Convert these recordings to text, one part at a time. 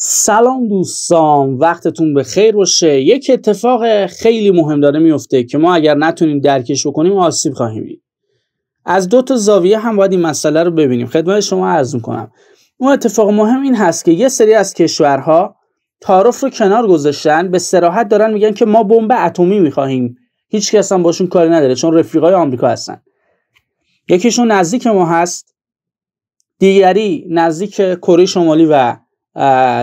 سلام دوستان وقتتون به خیر باشه یک اتفاق خیلی مهم داره میفته که ما اگر نتونیم درکش بکنیم آسیب خواهیم دید از دو تا زاویه هم باید این مسئله رو ببینیم خدمت شما عرض میکنم اون اتفاق مهم این هست که یه سری از کشورها تعارف رو کنار گذاشتن به سراحت دارن میگن که ما بمب اتمی میخواهیم هیچ کس هم باشون کاری نداره چون رفیقای آمریکا هستن یکیشون نزدیک ما هست دیگری نزدیک کره شمالی و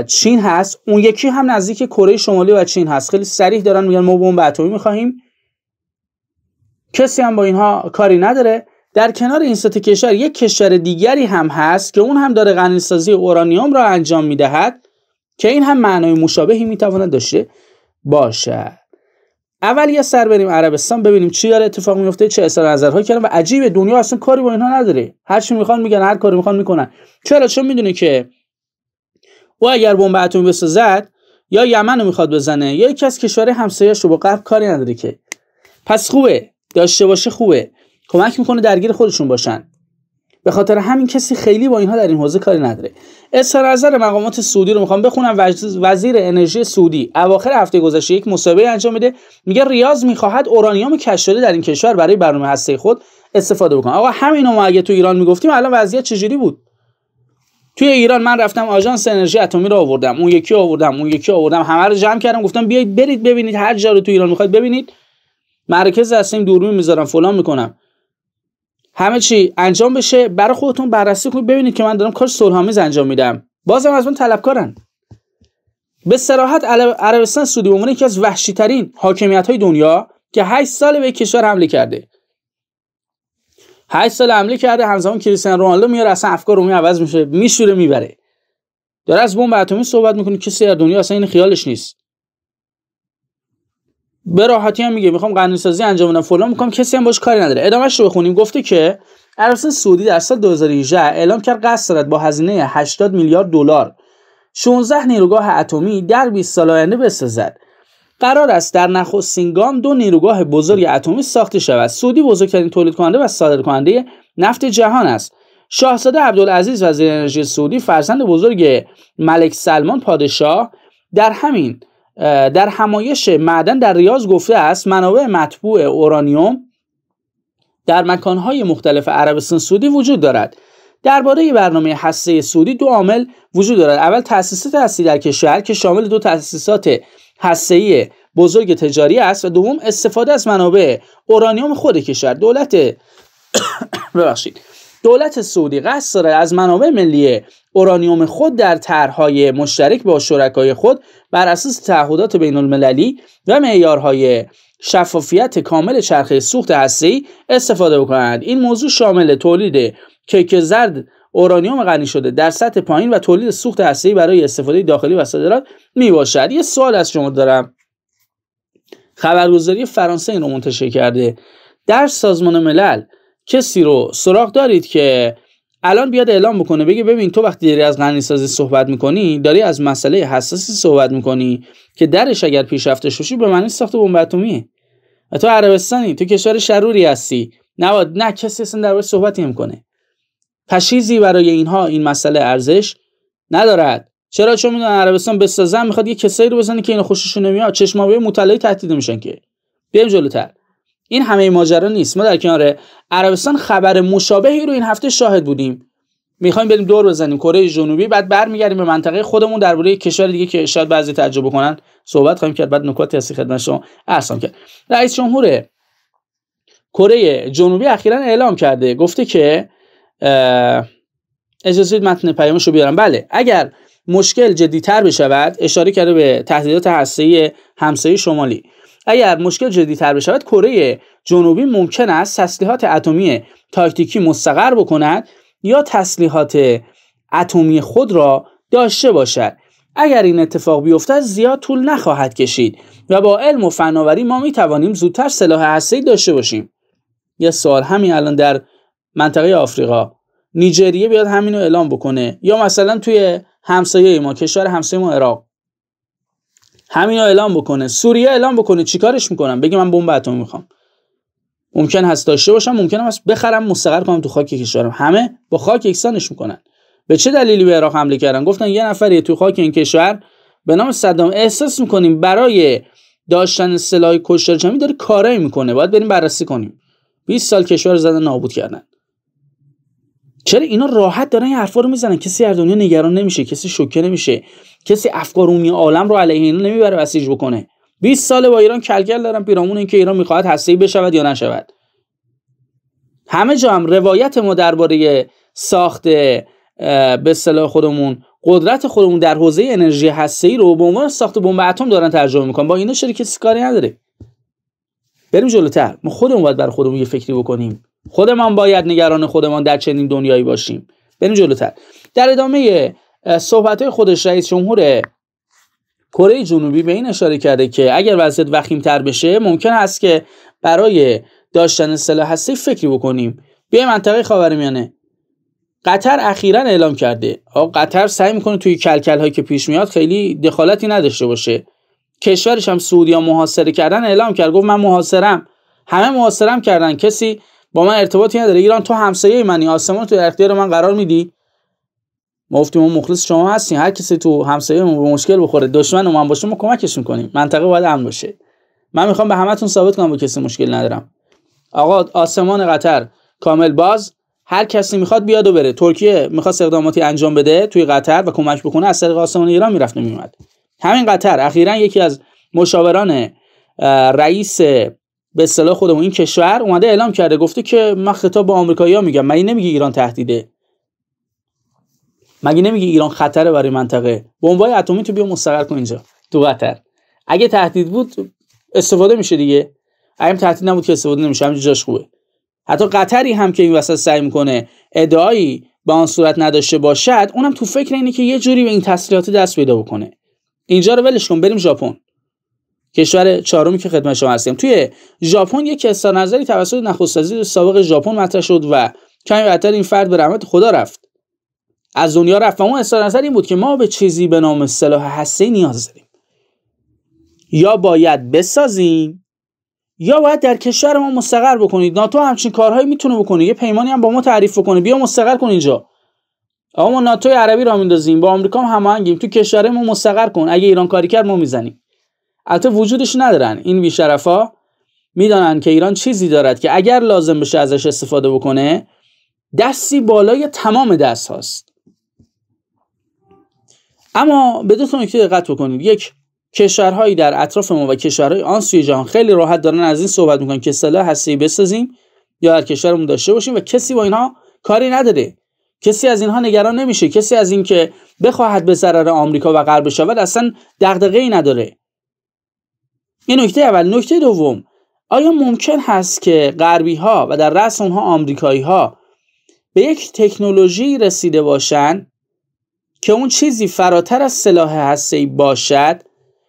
چین هست اون یکی هم نزدیک کره شمالی و چین هست خیلی سریح دارن میگن ما بمب اتمی میخواهیم کسی هم با اینها کاری نداره در کنار این کشور یک کشور دیگری هم هست که اون هم داره غنیسازی اورانیوم را انجام میدهد که این هم معنای مشابهی میتواند داشته باشه اول یه سر بریم عربستان ببینیم چی داره اتفاق میفته چه اصلا نظرهایی کردن و عجیب دنیا اصلا کاری با اینها نداره هر چی میخوان میگن هر کاری میخوان میکنن چرا چون میدونه که او اگر بمب اتمی بسازد یا یمن رو میخواد بزنه یا یکی از کشور همسایه‌اش رو با غرب کاری نداره که پس خوبه داشته باشه خوبه کمک میکنه درگیر خودشون باشن به خاطر همین کسی خیلی با اینها در این حوزه کاری نداره اظهار نظر مقامات سعودی رو میخوام بخونم وزیر انرژی سعودی اواخر هفته گذشته یک مصاحبه انجام میده میگه ریاض میخواهد اورانیوم کش در این کشور برای برنامه هسته خود استفاده بکنه آقا همینو ما اگه تو ایران میگفتیم الان وضعیت چجوری بود توی ایران من رفتم آژانس انرژی اتمی رو آوردم اون یکی آوردم اون یکی آوردم همه رو جمع کردم گفتم بیایید برید ببینید هر جا رو تو ایران میخواید ببینید مرکز هستیم دوربین میذارم فلان میکنم همه چی انجام بشه برای خودتون بررسی کنید ببینید که من دارم کار صلح‌آمیز انجام میدم بازم از من طلبکارن به سراحت عربستان سعودی به عنوان یکی از وحشی ترین حاکمیت های دنیا که 8 سال به کشور حمله کرده 8 سال حمله کرده همزمان کریستیانو رونالدو میاره اصلا افکار رو عوض میشه میشوره میبره داره از بمب اتمی صحبت میکنه کسی در دنیا اصلا این خیالش نیست به راحتی هم میگه میخوام قانون سازی انجام بدم فلان میکنم کسی هم باش کاری نداره ادامهش رو بخونیم گفته که عربستان سعودی در سال 2018 اعلام کرد قصد دارد با هزینه 80 میلیارد دلار 16 نیروگاه اتمی در 20 سال آینده بسازد قرار است در نخستین گام دو نیروگاه بزرگ اتمی ساخته شود سعودی بزرگترین تولید کننده و صادر کننده نفت جهان است شاهزاده عبدالعزیز وزیر انرژی سعودی فرزند بزرگ ملک سلمان پادشاه در همین در همایش معدن در ریاض گفته است منابع مطبوع اورانیوم در مکانهای مختلف عربستان سعودی وجود دارد درباره برنامه هسته سعودی دو عامل وجود دارد اول تاسیسات هستی در کشور که شامل دو تاسیسات ای بزرگ تجاری است و دوم استفاده از منابع اورانیوم خود کشور دولت ببخشید دولت سعودی قصد از منابع ملی اورانیوم خود در طرحهای مشترک با شرکای خود بر اساس تعهدات بین المللی و معیارهای شفافیت کامل چرخه سوخت هسته‌ای استفاده بکنند این موضوع شامل تولید کیک زرد اورانیوم غنی شده در سطح پایین و تولید سوخت هسته‌ای برای استفاده داخلی و صادرات میباشد یه سوال از شما دارم خبرگزاری فرانسه این رو منتشر کرده در سازمان ملل کسی رو سراغ دارید که الان بیاد اعلام بکنه بگه ببین تو وقتی داری از غنی سازی صحبت میکنی داری از مسئله حساسی صحبت میکنی که درش اگر پیشرفتش بشی به معنی ساخت بمب اتمیه تو عربستانی تو کشور شروری هستی نباید نه کسی اصلا در صحبتی نمیکنه تشیزی برای اینها این مسئله ارزش ندارد چرا چون میدونن عربستان بسازن میخواد یه کسایی رو بزنه که اینو خوششون نمیاد چشمابه مطلعی تهدید میشن که بیایم جلوتر این همه ماجرا نیست ما در کنار عربستان خبر مشابهی رو این هفته شاهد بودیم میخوایم بریم دور بزنیم کره جنوبی بعد برمیگردیم به منطقه خودمون درباره کشور دیگه که شاید بعضی تعجب کنن صحبت خواهیم کرد بعد نکاتی هستی خدمت شما کرد رئیس جمهور کره جنوبی اخیرا اعلام کرده گفته که اجازه متن پیامش رو بیارم بله اگر مشکل جدیتر بشود اشاره کرده به تهدیدات هسته همسایه شمالی اگر مشکل تر بشود کره جنوبی ممکن است تسلیحات اتمی تاکتیکی مستقر بکند یا تسلیحات اتمی خود را داشته باشد اگر این اتفاق بیفتد زیاد طول نخواهد کشید و با علم و فناوری ما می توانیم زودتر سلاح هسته‌ای داشته باشیم یه سوال همین الان در منطقه آفریقا نیجریه بیاد همینو اعلام بکنه یا مثلا توی همسایه ما کشور همسایه ما عراق همینو اعلام بکنه سوریه اعلام بکنه چیکارش میکنم بگه من بمب اتمی میخوام ممکن هست داشته باشم ممکن هست بخرم مستقر کنم تو خاک کشورم همه با خاک یکسانش میکنن به چه دلیلی به عراق حمله کردن گفتن یه نفری تو خاک این کشور به نام صدام احساس میکنیم برای داشتن سلاح کشتار جمعی داره کارایی میکنه باید بریم بررسی کنیم 20 سال کشور زدن نابود کردن چرا اینا راحت دارن این حرفا رو میزنن کسی در دنیا نگران نمیشه کسی شوکه نمیشه کسی افکار عمومی عالم رو علیه اینا نمیبره بسیج بکنه 20 سال با ایران کلکل دارن پیرامون اینکه ایران میخواهد هسته‌ای بشود یا نشود همه جا هم روایت ما درباره ساخت به صلاح خودمون قدرت خودمون در حوزه انرژی هسته‌ای رو به عنوان ساخت بمب اتم دارن ترجمه میکنن با اینا شرکت کاری نداره بریم جلوتر ما خودمون باید بر خودمون یه فکری بکنیم خودمان باید نگران خودمان در چنین دنیایی باشیم بریم جلوتر در ادامه صحبت های خودش رئیس جمهور کره جنوبی به این اشاره کرده که اگر وضعیت تر بشه ممکن است که برای داشتن سلاح هستی فکری بکنیم به منطقه میانه قطر اخیرا اعلام کرده قطر سعی میکنه توی کلکل هایی که پیش میاد خیلی دخالتی نداشته باشه کشورش هم سعودی محاصره کردن اعلام کرد گفت من محاصرم همه محاصرم کردن کسی با من ارتباطی نداره ایران تو همسایه منی آسمان تو اختیار من قرار میدی گفتیم ما مخلص شما هستیم هر کسی تو همسایه به مشکل بخوره دشمن من باشه ما کمکش میکنیم منطقه باید امن باشه من میخوام به همتون ثابت کنم با کسی مشکل ندارم آقا آسمان قطر کامل باز هر کسی میخواد بیاد و بره ترکیه میخواد اقداماتی انجام بده توی قطر و کمک بکنه از طریق آسمان ایران میرفت نمیومد همین قطر اخیرا یکی از مشاوران رئیس به اصطلاح خودمون این کشور اومده اعلام کرده گفته که من خطاب به آمریکایی‌ها میگم مگه نمیگه ایران تهدیده مگه نمیگه ایران خطره برای منطقه بمبای اتمی تو بیا مستقر کن اینجا تو قطر اگه تهدید بود استفاده میشه دیگه اگه تهدید نبود که استفاده نمیشه همینجا جاش خوبه حتی قطری هم که این وسط سعی میکنه ادعایی به آن صورت نداشته باشد اونم تو فکر اینه که یه جوری به این تسلیحات دست پیدا بکنه اینجا رو ولش بریم ژاپن کشور چهارمی که خدمت شما هستیم توی ژاپن یک اظهار نظری توسط نخست وزیر سابق ژاپن مطرح شد و کمی بعدتر این فرد به رحمت خدا رفت از دنیا رفت و اون اظهار نظر این بود که ما به چیزی به نام سلاح هسته نیاز داریم یا باید بسازیم یا باید در کشور ما مستقر بکنید ناتو همچین کارهایی میتونه بکنه یه پیمانی هم با ما تعریف بکنه بیا مستقر کن اینجا آقا ناتو عربی را میندازیم با آمریکا هم هماهنگیم تو کشور ما مستقر کن اگه ایران کاری کرد ما میزنیم البته وجودش ندارن این بیشرفا میدانند که ایران چیزی دارد که اگر لازم بشه ازش استفاده بکنه دستی بالای تمام دست هاست اما به دو نکته دقت بکنید یک کشورهایی در اطراف ما و کشورهای آن سوی جهان خیلی راحت دارن از این صحبت میکنن که سلاح هستی بسازیم یا در کشورمون داشته باشیم و کسی با اینها کاری نداره کسی از اینها نگران نمیشه کسی از اینکه بخواهد به ضرر آمریکا و غرب شود اصلا ای نداره این نکته اول نکته دوم آیا ممکن هست که غربی ها و در رأس اونها آمریکایی ها به یک تکنولوژی رسیده باشند که اون چیزی فراتر از سلاح ای باشد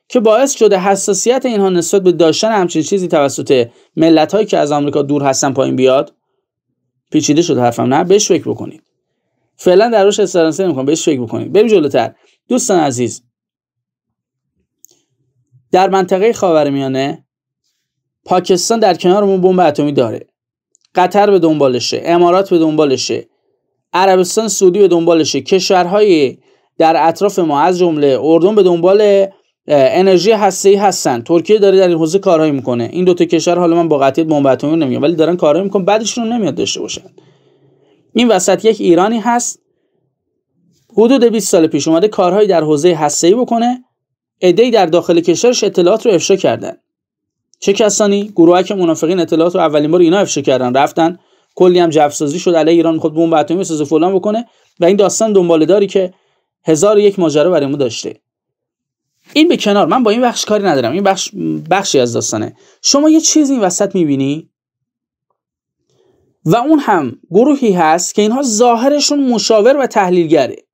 که باعث شده حساسیت اینها نسبت به داشتن همچین چیزی توسط ملت هایی که از آمریکا دور هستن پایین بیاد پیچیده شد حرفم نه بهش فکر بکنید فعلا در روش استرانسه نمیکنم بهش فکر بکنید بریم جلوتر دوستان عزیز در منطقه خاورمیانه پاکستان در کنارمون بمب اتمی داره قطر به دنبالشه امارات به دنبالشه عربستان سعودی به دنبالشه کشورهای در اطراف ما از جمله اردن به دنبال انرژی هسته‌ای هستن ترکیه داره در این حوزه کارهایی میکنه این دو تا کشور حالا من با قطعیت بمب اتمی نمیگم ولی دارن کارهایی میکنن بعدشون نمیاد داشته باشن این وسط یک ایرانی هست حدود 20 سال پیش اومده کارهایی در حوزه هسته‌ای بکنه ای در داخل کشورش اطلاعات رو افشا کردن چه کسانی گروهک منافقین اطلاعات رو اولین بار اینا افشا کردن رفتن کلی هم جفسازی شد علیه ایران خود بمب اتمی بسازه فلان بکنه و این داستان دنباله داری که هزار یک ماجرا برای ما داشته این به کنار من با این بخش کاری ندارم این بخش بخشی از داستانه شما یه چیزی این وسط میبینی و اون هم گروهی هست که اینها ظاهرشون مشاور و تحلیلگره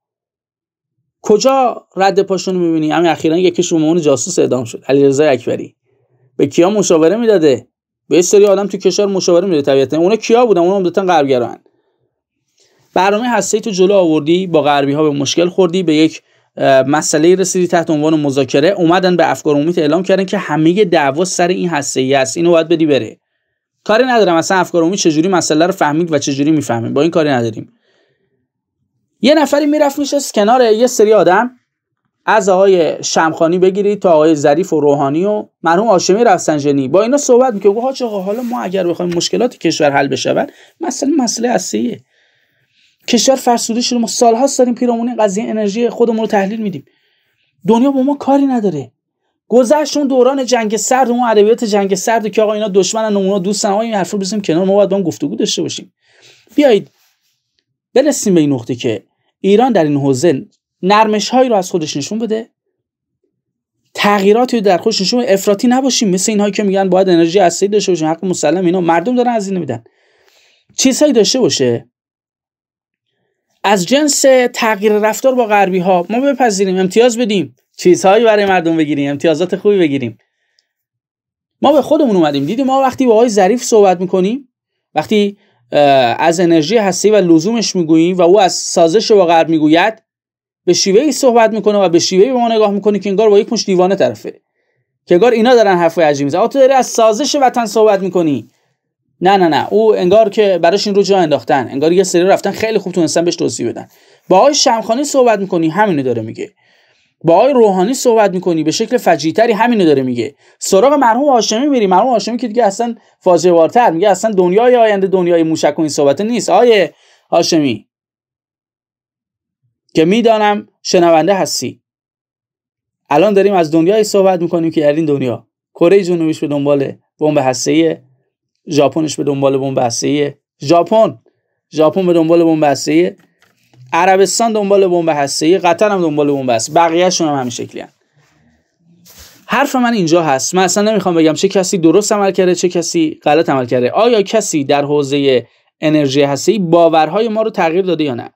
کجا رد پاشون میبینی همین اخیرا یکیش اون جاسوس اعدام شد علیرضا اکبری به کیا مشاوره میداده به یه سری آدم تو کشور مشاوره میده طبیعتا اونا کیا بودن اونا عمدتا غربگران برنامه هستی تو جلو آوردی با غربی ها به مشکل خوردی به یک مسئله رسیدی تحت عنوان مذاکره اومدن به افکار عمومی اعلام کردن که همه دعوا سر این هسته ای است اینو باید بدی بره کاری ندارم اصلا افکار عمومی چجوری مسئله رو فهمید و چجوری میفهمیم با این کاری نداریم یه نفری میرفت میشست کنار یه سری آدم از آقای شمخانی بگیرید تا آقای ظریف و روحانی و مرحوم هاشمی رفسنجانی با اینا صحبت میکنه گفت آقا حالا ما اگر بخوایم مشکلات کشور حل بشه مسئله مسئله اصلیه کشور فرسوده شده ما سالهاست داریم پیرامون قضیه انرژی خودمون رو تحلیل میدیم دنیا با ما کاری نداره گذشت اون دوران جنگ سرد اون ادبیات جنگ سرد که آقا اینا دشمنن اونا دوستن آقا این حرفو بزنیم کنار ما باید با هم گفتگو داشته باشیم بیایید برسیم به این نقطه که ایران در این حوزه نرمش هایی رو از خودش نشون بده تغییراتی رو در خودش نشون بده افراطی نباشیم مثل اینهایی که میگن باید انرژی اصلی داشته باشیم حق مسلم اینا مردم دارن از این نمیدن. چیزهایی داشته باشه از جنس تغییر رفتار با غربی ها ما بپذیریم امتیاز بدیم چیزهایی برای مردم بگیریم امتیازات خوبی بگیریم ما به خودمون اومدیم دیدیم ما وقتی با آقای ظریف صحبت میکنیم وقتی از انرژی هستی و لزومش میگوییم و او از سازش با غرب میگوید به شیوه ای صحبت میکنه و به شیوه به ما نگاه میکنه که انگار با یک مش دیوانه طرفه که انگار اینا دارن حرف عجیبی میزنن تو داری از سازش وطن صحبت میکنی نه نه نه او انگار که براش این رو جا انداختن انگار یه سری رفتن خیلی خوب تونستن بهش توضیح بدن با آقای شمخانی صحبت میکنی همینو داره میگه با آقای روحانی صحبت میکنی به شکل فجیتری همینو داره میگه سراغ مرحوم هاشمی میری مرحوم هاشمی که دیگه اصلا فاجعه میگه اصلا دنیای آینده دنیای موشک و این صحبت نیست آیه هاشمی که میدانم شنونده هستی الان داریم از دنیای صحبت میکنیم که در این دنیا کره جنوبیش به دنبال بمب هسته‌ای ژاپنش به دنبال بمب هسته‌ای ژاپن ژاپن به دنبال بمب هسته‌ای عربستان دنبال بمب ای قطر هم دنبال بمب است بقیه‌شون هم همین شکلی هن. حرف من اینجا هست من اصلا نمیخوام بگم چه کسی درست عمل کرده چه کسی غلط عمل کرده آیا کسی در حوزه انرژی هسته ای باورهای ما رو تغییر داده یا نه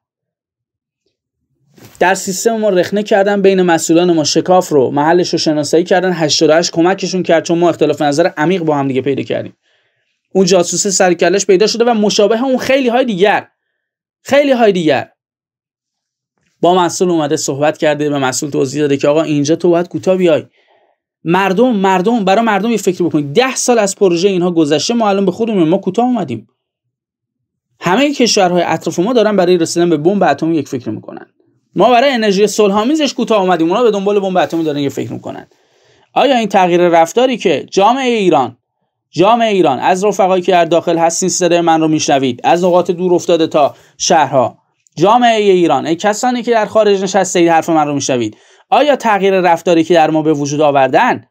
در سیستم ما رخنه کردن بین مسئولان ما شکاف رو محلش رو شناسایی کردن 88 کمکشون کرد چون ما اختلاف نظر عمیق با هم دیگه پیدا کردیم اون جاسوس سرکلش پیدا شده و مشابه اون خیلی های دیگر خیلی های دیگر با مسئول اومده صحبت کرده به مسئول توضیح داده که آقا اینجا تو باید کوتاه بیای مردم مردم برای مردم یه فکر بکنید ده سال از پروژه اینها گذشته ما الان به خودمون ما کوتاه اومدیم همه کشورهای اطراف ما دارن برای رسیدن به بمب اتمی یک فکر میکنن ما برای انرژی صلحآمیزش کوتاه اومدیم اونا به دنبال بمب اتمی دارن فکر میکنن آیا این تغییر رفتاری که جامعه ایران جامعه ایران از رفقایی که در داخل هستین صدای من رو میشنوید از نقاط دور افتاده تا شهرها جامعه ایران ای کسانی که در خارج نشسته اید حرف من رو میشنوید آیا تغییر رفتاری که در ما به وجود آوردن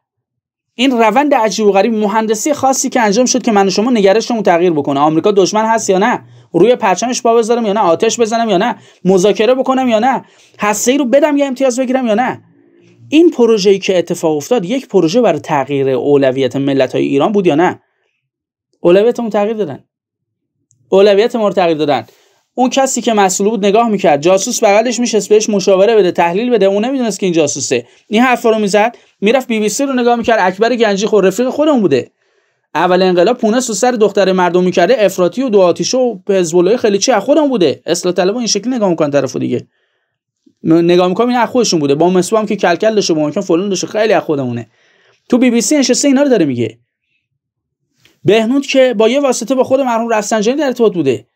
این روند عجیب و غریب مهندسی خاصی که انجام شد که من و شما نگرشمون تغییر بکنه آمریکا دشمن هست یا نه روی پرچمش پا بذارم یا نه آتش بزنم یا نه مذاکره بکنم یا نه هسته ای رو بدم یا امتیاز بگیرم یا نه این پروژه‌ای که اتفاق افتاد یک پروژه برای تغییر اولویت ملت‌های ایران بود یا نه اولویتمون تغییر دادن اولویت تغییر دادن اون کسی که مسئول بود نگاه میکرد جاسوس بغلش میشست بهش مشاوره بده تحلیل بده اون نمیدونست که این جاسوسه این حرفا رو میزد میرفت بی بی سی رو نگاه میکرد اکبر گنجی خود رفیق خودمون بوده اول انقلاب پونه و سر دختر مردم میکرده افراطی و دو آتیشه و حزب خیلی چی از خودمون بوده اصلاح طلبان این شکلی نگاه میکنن طرفو دیگه نگاه میکنم این از خودشون بوده با مسوام هم که کلکل داشته با ممکن فلان داشته خیلی از خودمونه تو بی بی سی نشسته اینا رو داره میگه بهنود که با یه واسطه با خود مرحوم رفسنجانی در ارتباط بوده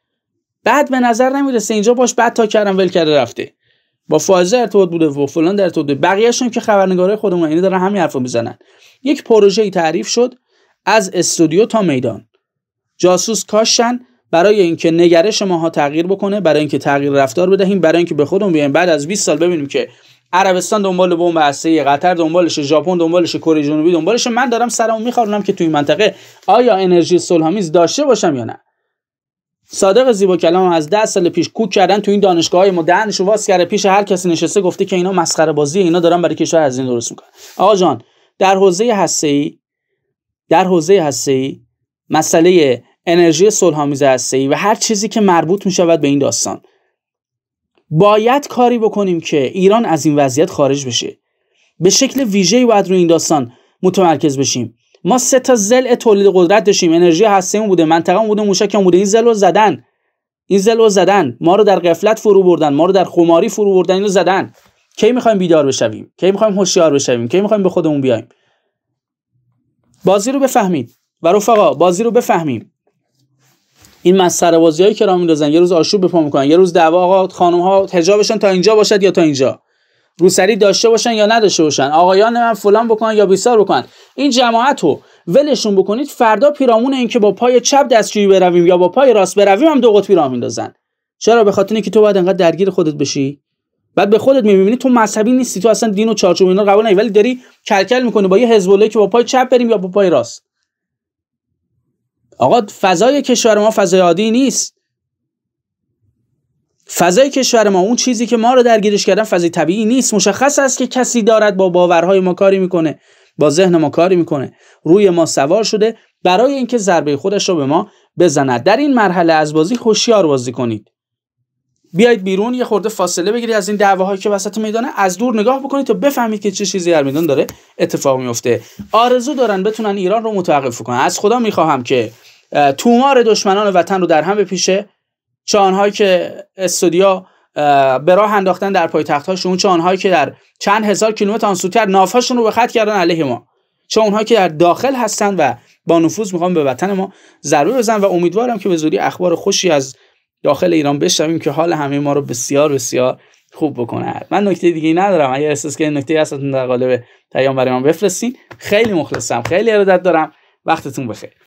بعد به نظر نمیرسه اینجا باش بعد تا کردم ول کرده رفته با فائزه ارتباط بوده و فلان در ارتباط بوده بقیه‌شون که خبرنگارای خودمون اینا دارن همین حرفو میزنن یک پروژه ای تعریف شد از استودیو تا میدان جاسوس کاشن برای اینکه نگرش ماها تغییر بکنه برای اینکه تغییر رفتار بدهیم برای اینکه به خودمون بیایم بعد از 20 سال ببینیم که عربستان دنبال بمب ای قطر دنبالش ژاپن دنبالش کره جنوبی دنبالش من دارم سرمو میخارونم که توی منطقه آیا انرژی صلحآمیز داشته باشم یا نه صادق زیبا کلام از ده سال پیش کوک کردن تو این دانشگاه های ما دهنشو واس پیش هر کسی نشسته گفته که اینا مسخره بازی اینا دارن برای کشور از این درست میکنن آقا جان در حوزه ای در حوزه ای مسئله انرژی صلحآمیز ای و هر چیزی که مربوط میشود به این داستان باید کاری بکنیم که ایران از این وضعیت خارج بشه به شکل ویژه‌ای باید رو این داستان متمرکز بشیم ما سه تا زل تولید قدرت داشتیم انرژی هستیم بوده منطقه بوده هم بوده این زل رو زدن این زل رو زدن ما رو در قفلت فرو بردن ما رو در خماری فرو بردن اینو زدن کی میخوایم بیدار بشویم کی میخوایم هوشیار بشویم کی میخوایم به خودمون بیایم بازی رو بفهمید و رفقا بازی رو بفهمیم این مسخره بازیایی که راه میندازن یه روز آشوب به پا یه روز دعوا آقا خانم ها حجابشون تا اینجا باشد یا تا اینجا روسری داشته باشن یا نداشته باشن آقایان من فلان بکنن یا بیسار بکنن این جماعت رو ولشون بکنید فردا پیرامون اینکه با پای چپ دستجویی برویم یا با پای راست برویم هم دو قطبی راه میندازن چرا به خاطر اینکه تو باید انقدر درگیر خودت بشی بعد به خودت میبینی تو مذهبی نیستی تو اصلا دین و چارچوب اینا قبول نی ولی داری کلکل میکنی با یه حزب که با پای چپ بریم یا با پای راست آقا فضای کشور ما فضای عادی نیست فضای کشور ما اون چیزی که ما رو درگیرش کردن فضای طبیعی نیست مشخص است که کسی دارد با باورهای ما کاری میکنه با ذهن ما کاری میکنه روی ما سوار شده برای اینکه ضربه خودش رو به ما بزند در این مرحله از بازی هوشیار بازی کنید بیایید بیرون یه خورده فاصله بگیرید از این دعواهایی که وسط میدانه از دور نگاه بکنید تا بفهمید که چه چیزی در میدان داره اتفاق میفته آرزو دارن بتونن ایران رو متوقف کنن از خدا میخواهم که تومار دشمنان وطن رو در هم بپیشه چه آنهایی که استودیا به راه انداختن در پایتخت هاشون چه آنهایی که در چند هزار کیلومتر آن سوتر نافهاشون رو به خط کردن علیه ما چه اونهایی که در داخل هستن و با نفوذ میخوام به وطن ما ضربه بزن و امیدوارم که به زودی اخبار خوشی از داخل ایران بشنویم که حال همه ما رو بسیار بسیار خوب بکنه من نکته دیگه ندارم اگر احساس که نکته هستتون در قالب پیام برای من بفرستین خیلی مخلصم خیلی ارادت دارم وقتتون بخیر